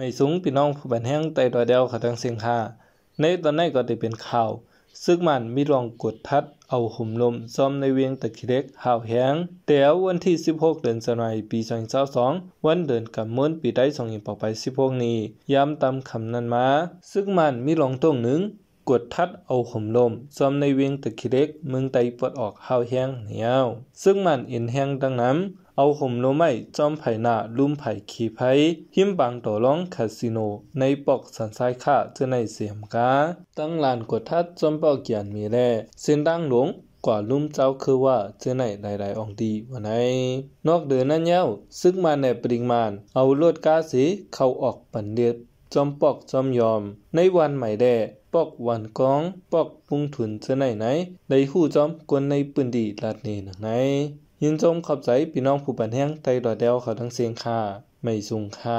ไม่สูงพี่น้องผู้บันแห้งไต่ดอยเดวขาทางเสียงค่าในตอนนี้ก็จะเป็นข่าว ซึ่งมันมีรองกดทัดเอาหุมลมซ้อมในเวียงตะคิเล็กหาวแห้งแต่วันที่16เดือนสนายปี2022วันเดือนกับมือนปีได้สองอินปอไป16นี้ย้ำตามคำนั้นมาซึ่งมันมีรองตรงหนึ่งกดทัดเอาห่มลม ซ้อมในเวียงตะคิเล็กเมืองไตปวดออกห่าวแห้งเหนียวซึ่งมันอินแห้งดังนั้นเอาห่มโลไม่จอมไผ่นาลุ่มไผ่ขี่ไผ่หิมบางต่อร้องคาสิโนในปอกสันทรายค่าเจะในเสียมกาตั้งลานกดทัดจอมปอกเกียนมีแร่เส้นดังหลงกว่าลุ่มเจ้าคือว่าเจอาไนหลายๆองดีวันไหนนอกเดือนนั่นเย้าซึกมาในปริงมานเอาลวดกาสีเข้าออกปันเดียดจอมปอกจอมยอม ในวันใหม่แดปอกวันกองปอกปุงถุนเจอาไหนไหนได้หู้จอมกวนในปืนดีลาดเนหนังไหนยินจมขอบใจพี่น้องผู้ปันแห้งไตดอดเดวเขาทั้งเสียงค่า ไม่สูงค่า